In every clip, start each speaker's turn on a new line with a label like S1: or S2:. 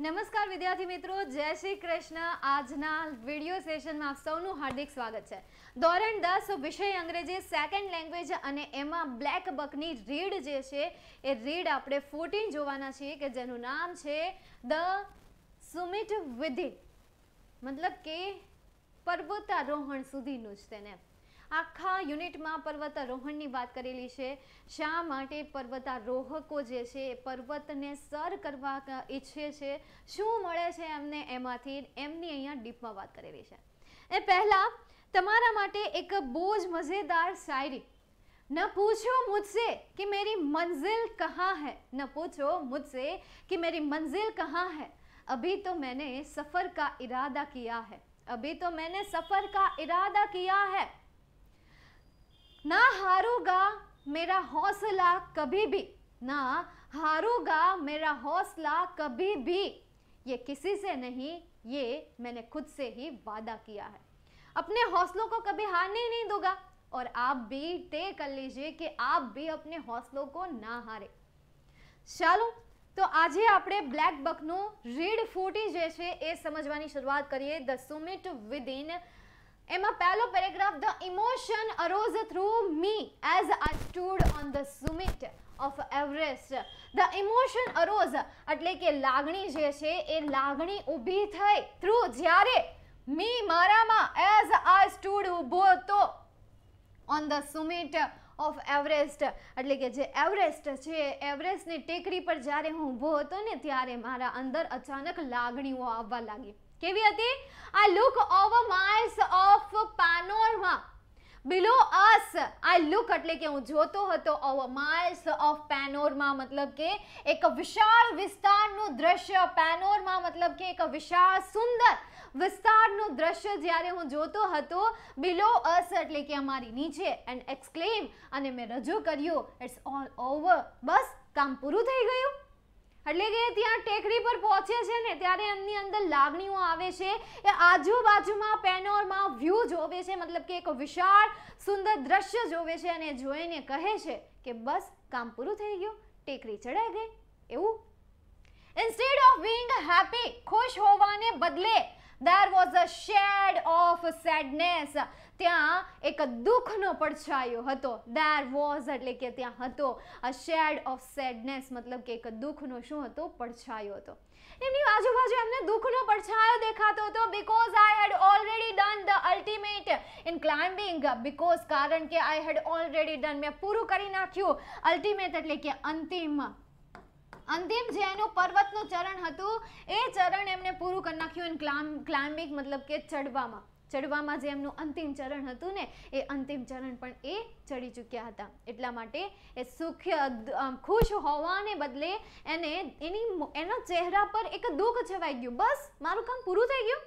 S1: નમસ્કાર વિદ્યાર્થી મિત્રો જય શ્રી કૃષ્ણ આજના વિડીયો સેશનમાં સૌનું હાર્દિક સ્વાગત છે ધોરણ દસ વિષય અંગ્રેજી સેકન્ડ લેંગ્વેજ અને એમાં બ્લેક બકની રીડ જે છે એ રીડ આપણે ફોર્ટીન જોવાના છીએ કે જેનું નામ છે ધ સુમિટ વિધિન મતલબ કે પર્વતારોહણ સુધીનું જ તેને આખા યુનિટ માં પર્વત રોહણ ની વાત કરેલી છે શા માટે પર્વતારોહકો જે છે એ પર્વત ને સર કરવા કા ઈચ્છે છે શું મળે છે અમને એમાંથી એમ ની અહીંયા ડીપમાં વાત કરેલી છે એ પહેલા તમારા માટે એક બોજ મજેદાર શાયરી ના પૂછો मुझसे કે મારી મંઝિલ ક્યાં છે ના પૂછો मुझसे કે મારી મંઝિલ ક્યાં છે ابھی તો મેને સફર કા ઈરાદો કિયા હૈ અભી તો મેને સફર કા ઈરાદો કિયા હૈ ना हारूगा मेरा हौसला कभी भी ना हारूगा मेरा हौसला कभी भी ये किसी से नहीं ये मैंने खुद से ही वादा किया है अपने हौसलों को कभी हारने नहीं दूंगा और आप भी तय कर लीजिए कि आप भी अपने हौसलों को ना हारे चलो तो आज ही आप ब्लैक बकनो रीड फूटी जैसे ये समझवानी शुरुआत करिए द सुमिट विद इन એમાં પહેલો paragraph the emotion arose through me as I stood on the summit of Everest the emotion arose એટલે કે લાગણી જે છે એ લાગણી ઊભી થઈ થ્રુ જ્યારે મી મારામાં એઝ આ સ્ટૂડ ઊભો હતો on the summit of Everest એટલે કે જે એવરેસ્ટ છે એવરેસ્ટની ટેકરી પર જ્યારે હું ઊભો હતો ને ત્યારે મારા અંદર અચાનક લાગણીઓ આવવા લાગી કેવી હતી આ look over miles of panorama below us આ લુક એટલે કે હું જોતો હતો ઓવર માઇલ્સ ઓફ પેનોરમા મતલબ કે એક વિશાળ વિસ્તારનું દ્રશ્ય પેનોરમા મતલબ કે એક વિશાળ સુંદર વિસ્તારનું દ્રશ્ય જ્યારે હું જોતો હતો બિલો અસ એટલે કે અમારી નીચે એન્ડ એક્સક્લેમ અને મેં રજૂ કર્યું ઇટ્સ ઓલ ઓવર બસ કામ પૂરું થઈ ગયું એટલે કે ત્યાં ટેકરી પર પહોંચે છે ને ત્યારે એમની અંદર લાગણીઓ આવે છે એ આજુબાજુમાં પેનોરમાં વ્યૂ જોવે છે મતલબ કે એક વિશાળ સુંદર દ્રશ્ય જોવે છે અને જોઈને કહે છે કે બસ કામ પૂરું થઈ ગયું ટેકરી ચડાઈ ગઈ એવું ઇન્સ્ટેડ ઓફ બિંગ હેપી ખુશ હોવાને બદલે there was a shade of sadness ત્યાં એક દુઃખનો પડછાયો હતો there was એટલે કે ત્યાં હતો a shade of sadness મતલબ કે એક દુઃખનો શું હતો પડછાયો હતો એમની આજુબાજુ એમને દુઃખનો પડછાયો દેખાતો હતો because I had already done the ultimate in climbing because કારણ કે I had already done મેં પૂરું કરી નાખ્યું ultimate એટલે કે અંતિમ અંતિમ જે એનું પર્વતનું ચરણ હતું એ ચરણ એમને પૂરું કરી નાખ્યું એન ક્લામ ક્લાઇમ્બિંગ મતલબ કે ચડવામાં ચડવામાં જે એમનું અંતિમ ચરણ હતું ને એ અંતિમ ચરણ પણ એ ચડી ચૂક્યા હતા એટલા માટે એ સુખ ખુશ હોવાને બદલે એને એની એના ચહેરા પર એક દુઃખ છવાઈ ગયું બસ મારું કામ પૂરું થઈ ગયું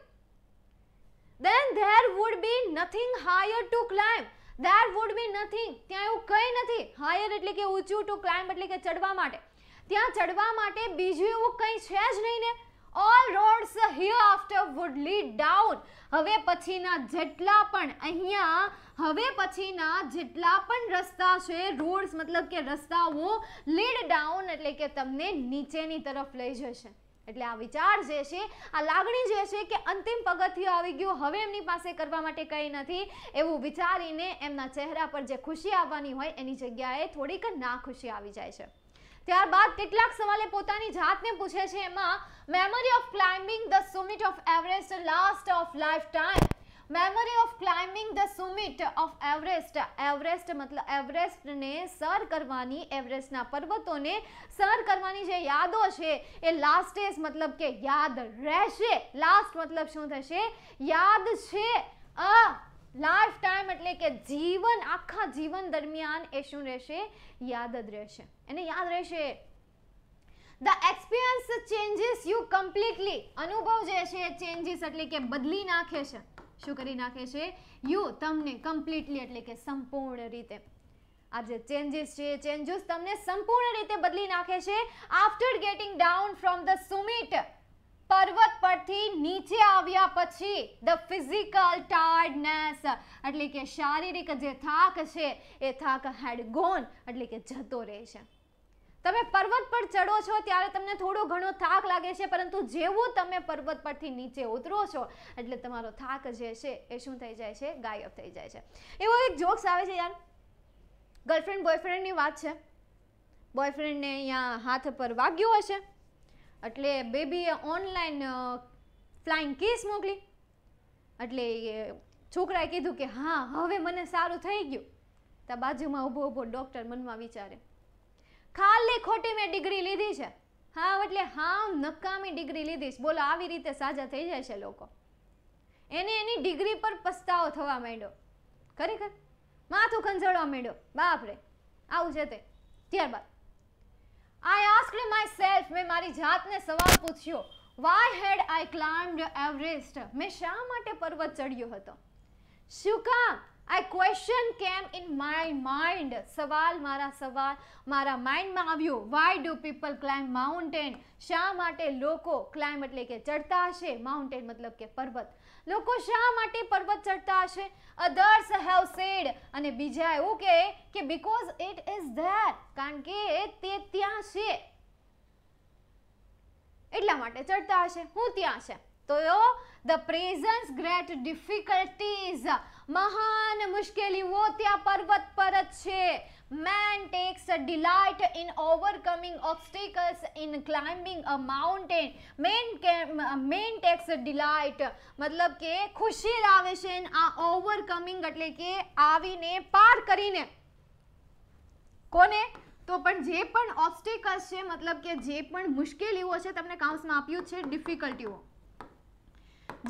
S1: then there would be nothing higher to climb there would be nothing ત્યાં એવું કંઈ નથી હાયર એટલે કે ઊંચું ટુ climb એટલે કે ચડવા માટે ત્યાં ચડવા માટે બીજું એવું કંઈ છે જ નહીં ને all roads hereafter would lead down હવે પછીના જેટલા પણ અહીંયા હવે પછીના જેટલા પણ રસ્તા છે રોડ્સ મતલબ કે રસ્તાઓ લીડ ડાઉન એટલે કે તમને નીચેની તરફ લઈ જશે એટલે આ વિચાર જે છે આ લાગણી જે છે કે અંતિમ પગથિયું આવી ગયું હવે એમની પાસે કરવા માટે કંઈ નથી એવું વિચારીને એમના ચહેરા પર જે ખુશી આવવાની હોય એની જગ્યાએ થોડીક નાખુશી આવી જાય છે ત્યારબાદ કેટલાક સવાલે પોતાની જાતને પૂછે છે એમાં memory of climbing the summit of Everest last of lifetime memory of climbing the summit of Everest Everest મતલબ એવરેસ્ટને સર કરવાની એવરેસ્ટના પર્વતોને સર કરવાની જે યાદો છે એ લાસ્ટ ડેઝ મતલબ કે યાદ રહેશે લાસ્ટ મતલબ શું થશે યાદ છે આ લાઈફ ટાઈમ એટલે કે જીવન આખા જીવન દરમિયાન એ શું રહેશે યાદ જ રહેશે એને યાદ રહેશે the experience changes you completely અનુભવ જે છે ચેન્જીસ એટલે કે બદલી નાખે છે શું કરી નાખે છે યુ તમને કમ્પ્લીટલી એટલે કે સંપૂર્ણ રીતે આ જે ચેન્જીસ છે ચેન્જીસ તમને સંપૂર્ણ રીતે બદલી નાખે છે after getting down from the summit પર્વત પરથી નીચે આવ્યા પછી ધ ફિઝિકલ ટાર્ડનેસ એટલે કે શારીરિક જે થાક છે એ થાક હેડ ગોન એટલે કે જતો રહે છે તમે પર્વત પર ચડો છો ત્યારે તમને થોડો ઘણો થાક લાગે છે પરંતુ જેવું તમે પર્વત પરથી નીચે ઉતરો છો એટલે તમારો થાક જે છે એ શું થઈ જાય છે ગાયબ થઈ જાય છે એવો એક જોક્સ આવે છે યાર ગર્લફ્રેન્ડ બોયફ્રેન્ડની વાત છે બોયફ્રેન્ડને અહીંયા હાથ પર વાગ્યું હશે એટલે બેબીએ ઓનલાઈન ફ્લાઇંગ કેસ મોકલી એટલે છોકરાએ કીધું કે હા હવે મને સારું થઈ ગયું ત્યાં બાજુમાં ઊભો ઊભો ડૉક્ટર મનમાં વિચારે ખાલી ખોટી મેં ડિગ્રી લીધી છે હા એટલે હા નકામી ડિગ્રી લીધીશ બોલો આવી રીતે સાજા થઈ જાય છે લોકો એને એની ડિગ્રી પર પસ્તાવો થવા માંડ્યો ખરેખર માથું ખંજળવા માંડ્યો બાપરે આવું છે તે ત્યારબાદ આઈ આસ્ક્ડ માય સેલ્ફ મેં મારી જાતને સવાલ પૂછ્યો why had I climbed Everest મેં શા માટે પર્વત ચડ્યો હતો શું કામ I question came in my mind સવાલ મારા સવાલ મારા માઇન્ડમાં આવ્યો why do people climb mountain શા માટે લોકો ક્લાઇમ્બ એટલે કે ચડતા હશે માઉન્ટેન મતલબ કે પર્વત લોકો શા માટે પર્વત ચડતા હશે અધર્સ હેવ સેડ અને બીજા એવું કહે કે બીકોઝ ઇટ ઇઝ ધેર કારણ કે તે ત્યાં છે એટલા માટે ચડતા હશે હું ત્યાં છે તો ધ પ્રેઝન્સ ગ્રેટ ડિફિકલ્ટીઝ મહાન મુશ્કેલીઓ ત્યાં પર્વત પર જ છે Man takes delight in overcoming overcoming in climbing a mountain man Man, can, man takes મતલબ કે ખુશી લાવે છે આ ઓવરકમિંગ એટલે કે આવીને પાર કરીને કોને તો પણ જે પણ ઓબ્સ્ટેકલ્સ છે મતલબ કે જે પણ મુશ્કેલીઓ છે તમને કાઉન્સમાં આપ્યું છે ડિફિકલ્ટીઓ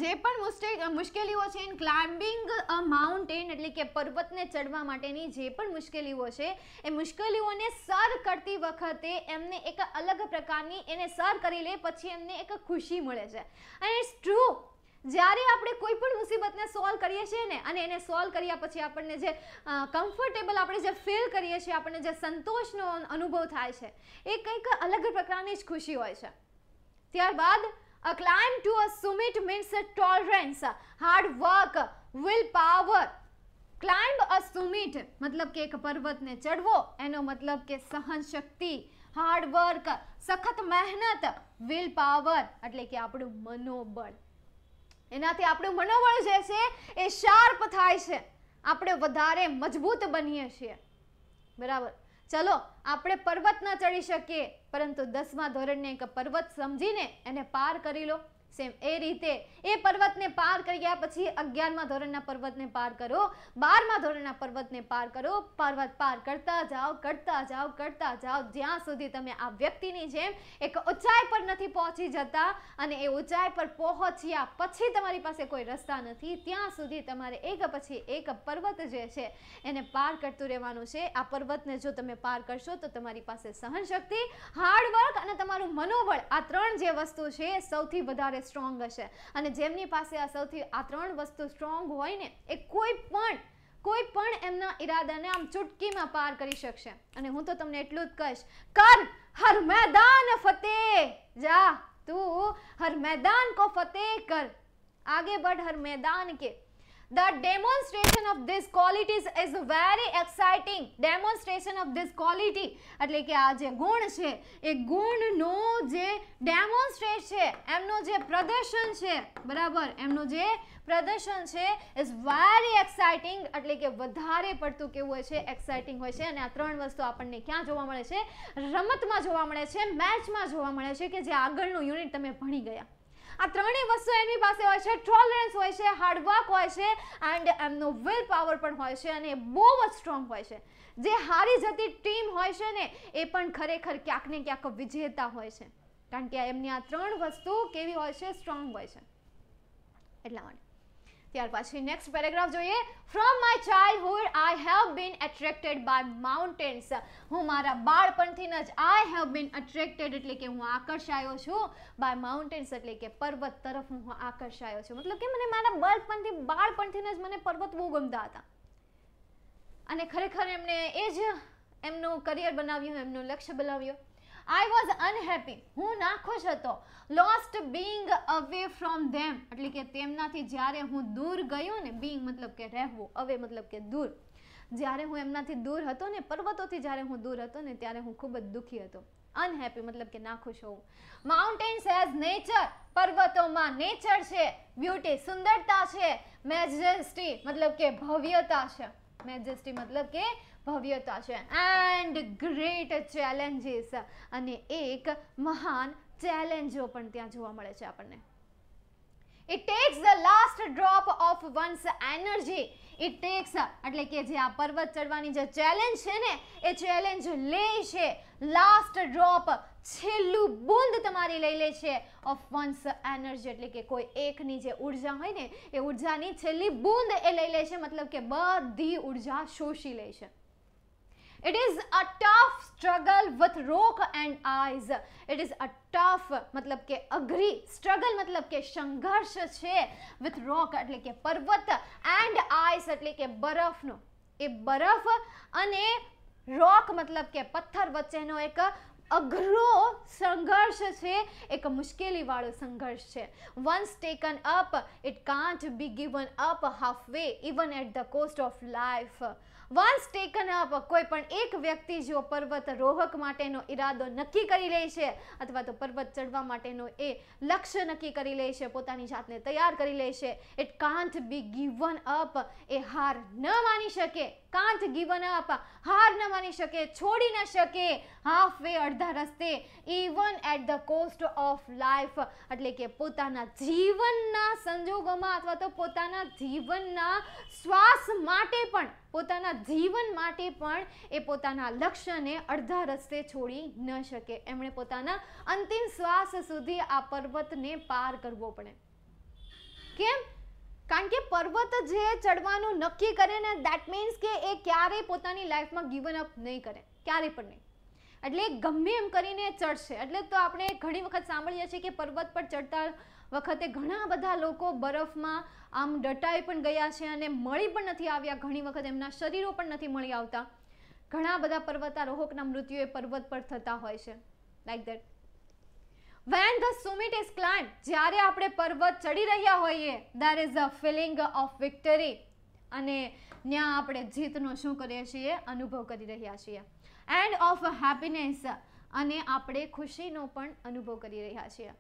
S1: જે પણ મુશ્કેલીઓ છે ઇન ક્લાઇમ્બિંગ અ માઉન્ટેન એટલે કે પર્વતને ચડવા માટેની જે પણ મુશ્કેલીઓ છે એ મુશ્કેલીઓને સર કરતી વખતે એમને એક અલગ પ્રકારની એને સર કરી લે પછી એમને એક ખુશી મળે છે અને ઇટ્સ ટ્રુ જ્યારે આપણે કોઈ પણ મુસીબતને સોલ્વ કરીએ છીએ ને અને એને સોલ્વ કર્યા પછી આપણને જે કમ્ફર્ટેબલ આપણે જે ફીલ કરીએ છીએ આપણને જે સંતોષનો અનુભવ થાય છે એ કંઈક અલગ પ્રકારની જ ખુશી હોય છે ત્યારબાદ A climb to a summit means a tolerance, hard work, willpower. Climb a summit મતલબ કે એક પર્વતને ચડવો એનો મતલબ કે સહન શક્તિ હાર્ડ વર્ક સખત મહેનત વિલ પાવર એટલે કે આપણું મનોબળ એનાથી આપણું મનોબળ જે છે એ શાર્પ થાય છે આપણે વધારે મજબૂત બનીએ છીએ બરાબર ચલો આપણે પર્વત ન ચડી શકીએ પરંતુ દસમા ધોરણને એક પર્વત સમજીને એને પાર કરી લો સેમ એ રીતે એ પર્વતને પાર કર્યા પછી અગિયારમા ધોરણના પર્વતને પાર કરો બારમા ધોરણના પર્વતને પાર કરો પર્વત પાર કરતા જાઓ કરતા જાઓ કરતા જાઓ જ્યાં સુધી તમે આ વ્યક્તિની જેમ એક ઊંચાઈ પર નથી પહોંચી જતા અને એ ઊંચાઈ પર પહોંચ્યા પછી તમારી પાસે કોઈ રસ્તા નથી ત્યાં સુધી તમારે એક પછી એક પર્વત જે છે એને પાર કરતું રહેવાનું છે આ પર્વતને જો તમે પાર કરશો તો તમારી પાસે સહનશક્તિ હાર્ડવર્ક અને તમારું મનોબળ આ ત્રણ જે વસ્તુ છે સૌથી વધારે સ્ટ્રોંગ હશે અને જેમની પાસે આ સૌથી આ ત્રણ વસ્તુ સ્ટ્રોંગ હોય ને એ કોઈ પણ કોઈ પણ એમના ઈરાદાને આમ ચૂટકીમાં પાર કરી શકશે અને હું તો તમને એટલું જ કહીશ કર હર મેદાન ફતેહ જા તું હર મેદાન કો ફતેહ કર આગે બઢ હર મેદાન કે The demonstration of this qualities is very exciting. Demonstration of this quality એટલે કે આ જે ગુણ છે એ ગુણનો જે ડેમોન્સ્ટ્રેટ છે એમનો જે પ્રદર્શન છે બરાબર એમનો જે પ્રદર્શન છે ઇઝ વેરી એક્સાઇટિંગ એટલે કે વધારે પડતું કેવું હોય છે એક્સાઇટિંગ હોય છે અને આ ત્રણ વસ્તુ આપણને ક્યાં જોવા મળે છે રમતમાં જોવા મળે છે મેચમાં જોવા મળે છે કે જે આગળનું યુનિટ તમે ભણી ગયા આ ત્રણેય વસ્તુ એમની પાસે હોય છે ટોલરન્સ હોય છે હાર્ડવર્ક હોય છે એન્ડ એમનો વિલ પાવર પણ હોય છે અને બહુ જ સ્ટ્રોંગ હોય છે જે હારી જતી ટીમ હોય છે ને એ પણ ખરેખર ક્યાંક ને ક્યાંક વિજેતા હોય છે કારણ કે એમની આ ત્રણ વસ્તુ કેવી હોય છે સ્ટ્રોંગ હોય છે એટલા માટે ત્યાર પછી નેક્સ્ટ પેરેગ્રાફ જોઈએ from my childhood I have been attracted by mountains હું મારા બાળપણથી જ આઈ હેવ બીન એટ્રેક્ટેડ એટલે કે હું આકર્ષાયો છું બાય માઉન્ટેન્સ એટલે કે પર્વત તરફ હું આકર્ષાયો છું મતલબ કે મને મારા બાળપણથી બાળપણથી જ મને પર્વત બહુ ગમતા હતા અને ખરેખર એમને એ જ એમનું કરિયર બનાવ્યું એમનું લક્ષ્ય બનાવ્યું આઈ વોઝ અનહેપી હું નાખુશ હતો lost being away from them એટલે કે તેમનાથી જ્યારે હું દૂર ગયો ને બિંગ મતલબ કે રહેવું અવે મતલબ કે દૂર જ્યારે હું એમનાથી દૂર હતો ને પર્વતોથી જ્યારે હું દૂર હતો ને ત્યારે હું ખૂબ જ દુઃખી હતો અનહેપી મતલબ કે નાખુશ હોઉં માઉન્ટેન્સ એઝ નેચર પર્વતોમાં નેચર છે બ્યુટી સુંદરતા છે મેજેસ્ટી મતલબ કે ભવ્યતા છે મેજેસ્ટી મતલબ કે ભવ્યતા છે એન્ડ ગ્રેટ ચેલેન્જીસ અને એક મહાન ચેલેન્જો પણ ત્યાં જોવા મળે છે આપણને it takes the last drop of one's energy it takes એટલે કે જે આ પર્વત ચડવાની જે ચેલેન્જ છે ને એ ચેલેન્જ લે છે લાસ્ટ ડ્રોપ છેલ્લું બુંદ તમારી લઈ લે છે ઓફ વન્સ એનર્જી એટલે કે કોઈ એકની જે ઉર્જા હોય ને એ ઉર્જાની છેલ્લી બુંદ એ લઈ લે છે મતલબ કે બધી ઉર્જા શોષી લે છે it is a tough struggle with rock and ice it is a tough મતલબ કે અઘરી સ્ટ્રગલ મતલબ કે સંઘર્ષ છે વિથ રોક એટલે કે પર્વત એન્ડ આઈસ એટલે કે બરફનો એ બરફ અને રોક મતલબ કે પથ્થર વચ્ચેનો એક અઘરો સંઘર્ષ છે એક મુશ્કેલીવાળો સંઘર્ષ છે once taken up it can't be given up halfway even at the cost of life once taken up કોઈ પણ એક વ્યક્તિ જો પર્વત રોહક માટેનો ઈરાદો નક્કી કરી લે છે અથવા તો પર્વત ચડવા માટેનો એ લક્ષ્ય નક્કી કરી લે છે પોતાની જાતને તૈયાર કરી લે છે it can't be given up એ હાર ન માની શકે કાંત ગીવન અપ હાર ન માની શકે છોડી ન શકે હાફ વે અડધા રસ્તે even at the cost of life એટલે કે પોતાના જીવનના સંજોગોમાં અથવા તો પોતાના જીવનના શ્વાસ માટે પણ પોતાના જીવન માટે પણ એ પોતાના લક્ષ્યને અડધા રસ્તે છોડી ન શકે એમણે પોતાના અંતિમ શ્વાસ સુધી આ પર્વતને પાર કરવો પડે કેમ કારણ કે પર્વત જે ચડવાનું નક્કી કરે ને દેટ મીન્સ કે એ ક્યારેય પોતાની લાઈફમાં ગિવન અપ નહીં કરે ક્યારે પણ નહીં એટલે ગમે એમ કરીને ચડશે એટલે તો આપણે ઘણી વખત સાંભળીએ છીએ કે પર્વત પર ચડતા વખતે ઘણા બધા લોકો બરફમાં આમ ડટાઈ પણ ગયા છે અને મળી પણ નથી આવ્યા ઘણી વખત એમના શરીરો પણ નથી મળી આવતા ઘણા બધા પર્વતારોહકના મૃત્યુ એ પર્વત પર થતા હોય છે like that When the summit is climbed, જ્યારે આપણે પર્વત ચડી રહ્યા હોઈએ there is a feeling of victory અને ત્યાં આપણે જીતનો શું કરીએ છીએ અનુભવ કરી રહ્યા છીએ એન્ડ ઓફ હેપીનેસ અને આપણે ખુશીનો પણ અનુભવ કરી રહ્યા છીએ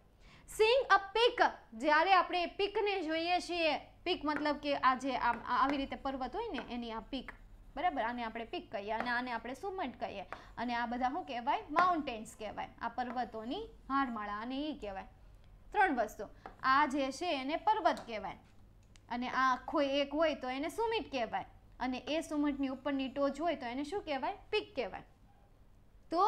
S1: સિંગ અ પીક જ્યારે આપણે પીકને જોઈએ છીએ પીક મતલબ કે આ જે આવી રીતે પર્વત હોય ને એની આ પીક બરાબર આને આપણે પીક કહીએ અને આને આપણે સુમટ કહીએ અને આ બધા શું કહેવાય માઉન્ટેન્સ કહેવાય આ પર્વતોની હારમાળા અને એ કહેવાય ત્રણ વસ્તુ આ જે છે એને પર્વત કહેવાય અને આ આખો એક હોય તો એને સુમિટ કહેવાય અને એ સુમટની ઉપરની ટોચ હોય તો એને શું કહેવાય પીક કહેવાય તો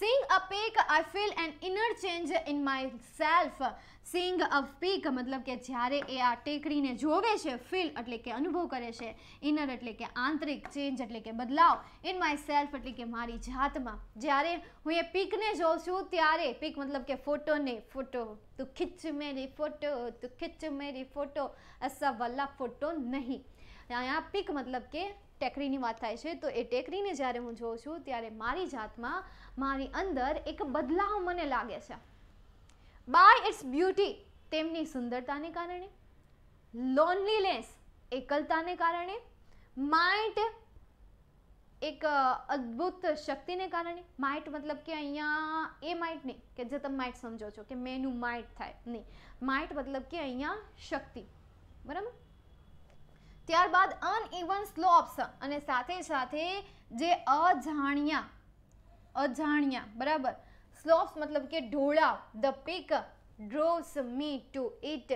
S1: seeing a peak I feel an inner change in myself seeing a peak મતલબ કે જ્યારે એ આ ટેકરીને જોવે છે ફીલ એટલે કે અનુભવ કરે છે ઇનર એટલે કે આંતરિક ચેન્જ એટલે કે બદલાવ ઇન માય સેલ્ફ એટલે કે મારી જાતમાં જ્યારે હું એ પીકને જોઉં છું ત્યારે પીક મતલબ કે ફોટોને ફોટો તું ખીચ મેરી ફોટો તું ખીચ મેરી ફોટો અસા વલ્લા ફોટો નહીં અહીંયા પીક મતલબ કે ટેકરીની વાત થાય છે તો એ ટેકરીને જ્યારે હું જોઉં છું ત્યારે મારી જાતમાં મારી અંદર એક બદલાવ મને લાગે છે બાય ઇટ્સ બ્યુટી તેમની સુંદરતાને કારણે લોનલીનેસ એકલતાને કારણે માઇટ એક અદ્ભુત શક્તિને કારણે માઇટ મતલબ કે અહીંયા એ માઇટ નહીં કે જે તમે માઇટ સમજો છો કે મેનું માઇટ થાય નહીં માઇટ મતલબ કે અહીંયા શક્તિ બરાબર ત્યારબાદ અનઇવન સ્લોપ્સ અને સાથે સાથે જે અજાણ્યા અજાણ્યા બરાબર સોસ મતલબ કે ઢોળા the peak draws me to it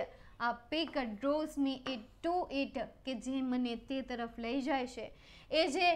S1: આ peak draws me it to it કે જે મને તે તરફ લઈ જાય છે એ જે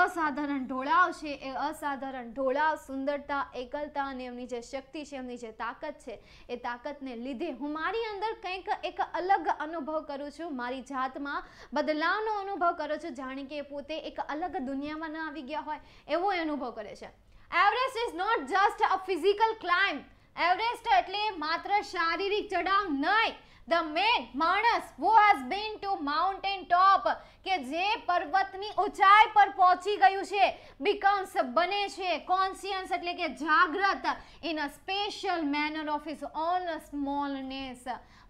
S1: અસાધારણ ઢોળાવ છે એ અસાધારણ ઢોળાવ સુંદરતા એકલતા અને એમની જે શક્તિ છે એમની જે તાકાત છે એ તાકાતને લીધે હું મારી અંદર કંઈક એક અલગ અનુભવ કરું છું મારી જાતમાં બદલાવનો અનુભવ કરું છું જાણે કે પોતે એક અલગ દુનિયામાં ન આવી ગયા હોય એવો અનુભવ કરે છે Everest is not just a physical climb Everest એટલે માત્ર શારીરિક ચઢાવ નહીં ધ મેન માણસ who has been to mountain top કે જે પર્વતની ઊંચાઈ પર પહોંચી ગયું છે બીકમ્સ બને છે કોન્સિયન્સ એટલે કે જાગ્રત in a special manner of his own smallness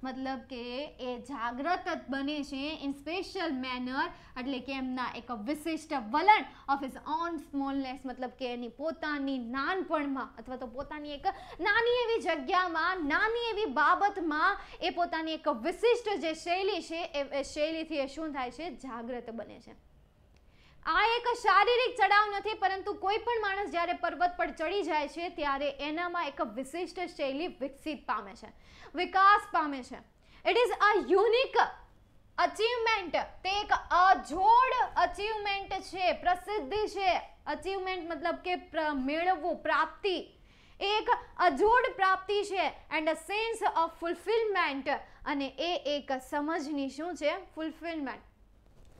S1: મતલબ કે એ જાગ્રત બને છે ઇન સ્પેશિયલ મેનર એટલે કે એમના એક વિશિષ્ટ વલણ ઓફ ઇઝ ઓન સ્મોલનેસ મતલબ કે એની પોતાની નાનપણમાં અથવા તો પોતાની એક નાની એવી જગ્યામાં નાની એવી બાબતમાં એ પોતાની એક વિશિષ્ટ જે શૈલી છે એ શૈલીથી એ શું થાય છે જાગૃત જાગ્રત બને છે આ એક શારીરિક ચડાવ નથી પરંતુ કોઈ પણ માણસ જ્યારે પર્વત પર ચડી જાય છે ત્યારે એનામાં એક વિશિષ્ટ શૈલી વિકસિત પામે છે વિકાસ પામે છે it is a unique achievement તે એક અજોડ અચીવમેન્ટ છે પ્રસિદ્ધિ છે અચીવમેન્ટ મતલબ કે મેળવવું પ્રાપ્તિ એક અજોડ પ્રાપ્તિ છે and a sense of fulfilment અને એ એક સમજની શું છે ફૂલફિલમેન્ટ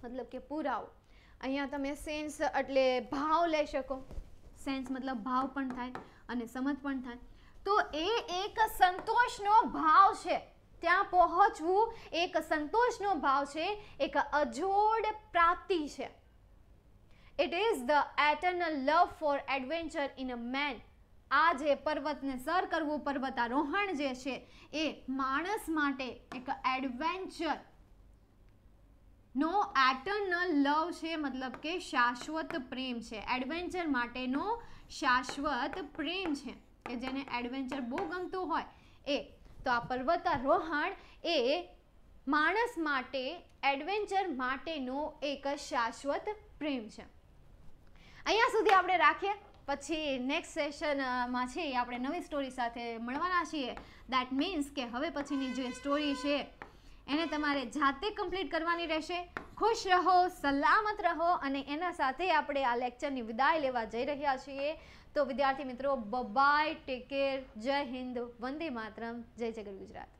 S1: મતલબ કે પુરાવો અહીંયા તમે સેન્સ એટલે ભાવ લઈ શકો સેન્સ મતલબ ભાવ પણ થાય અને સમજ પણ થાય તો એ એક સંતોષનો ભાવ છે ત્યાં પહોંચવું એક સંતોષનો ભાવ છે એક અજોડ પ્રાપ્તિ છે it is the eternal love for adventure in a man આ જે પર્વતને સર કરવું પર્વતારોહણ જે છે એ માણસ માટે એક એડવેન્ચર નો એટર્નલ લવ છે મતલબ કે શાશ્વત પ્રેમ છે એડવેન્ચર માટેનો શાશ્વત પ્રેમ છે કે જેને એડવેન્ચર બહુ ગમતું હોય એ તો આ પર્વતારોહણ એ માણસ માટે એડવેન્ચર માટેનો એક શાશ્વત પ્રેમ છે અહીંયા સુધી આપણે રાખીએ પછી નેક્સ્ટ સેશનમાં છે આપણે નવી સ્ટોરી સાથે મળવાના છીએ દેટ મીન્સ કે હવે પછીની જે સ્ટોરી છે એને તમારે જાતે કમ્પ્લીટ કરવાની રહેશે ખુશ રહો સલામત રહો અને એના સાથે આપણે આ લેક્ચરની વિદાય લેવા જઈ રહ્યા છીએ તો વિદ્યાર્થી મિત્રો બબાય ટેક કેર જય હિન્દ વંદે માતરમ જય જગત ગુજરાત